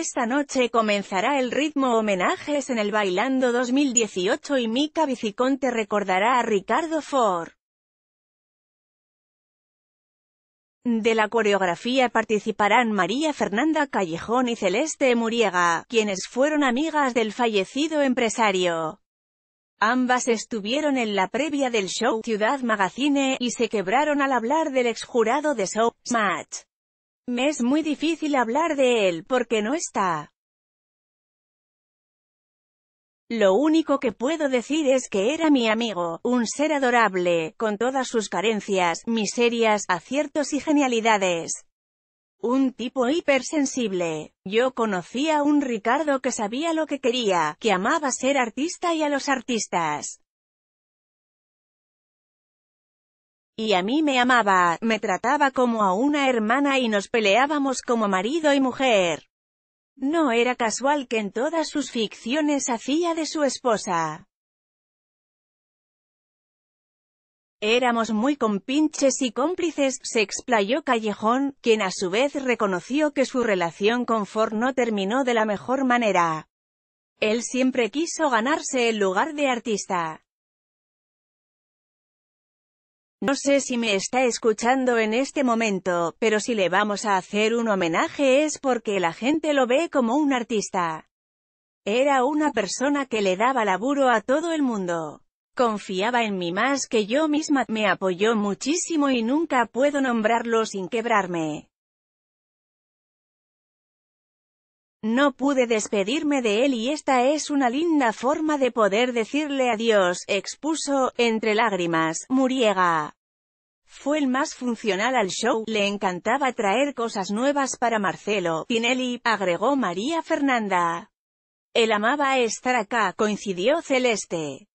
Esta noche comenzará el ritmo homenajes en el Bailando 2018 y Mika Viciconte recordará a Ricardo Ford. De la coreografía participarán María Fernanda Callejón y Celeste Muriega, quienes fueron amigas del fallecido empresario. Ambas estuvieron en la previa del show Ciudad Magazine y se quebraron al hablar del exjurado de Show me es muy difícil hablar de él porque no está. Lo único que puedo decir es que era mi amigo, un ser adorable, con todas sus carencias, miserias, aciertos y genialidades. Un tipo hipersensible. Yo conocía a un Ricardo que sabía lo que quería, que amaba ser artista y a los artistas. Y a mí me amaba, me trataba como a una hermana y nos peleábamos como marido y mujer. No era casual que en todas sus ficciones hacía de su esposa. Éramos muy compinches y cómplices, se explayó Callejón, quien a su vez reconoció que su relación con Ford no terminó de la mejor manera. Él siempre quiso ganarse el lugar de artista. No sé si me está escuchando en este momento, pero si le vamos a hacer un homenaje es porque la gente lo ve como un artista. Era una persona que le daba laburo a todo el mundo. Confiaba en mí más que yo misma, me apoyó muchísimo y nunca puedo nombrarlo sin quebrarme. No pude despedirme de él y esta es una linda forma de poder decirle adiós, expuso, entre lágrimas, Muriega. Fue el más funcional al show, le encantaba traer cosas nuevas para Marcelo, Pinelli agregó María Fernanda. Él amaba estar acá, coincidió Celeste.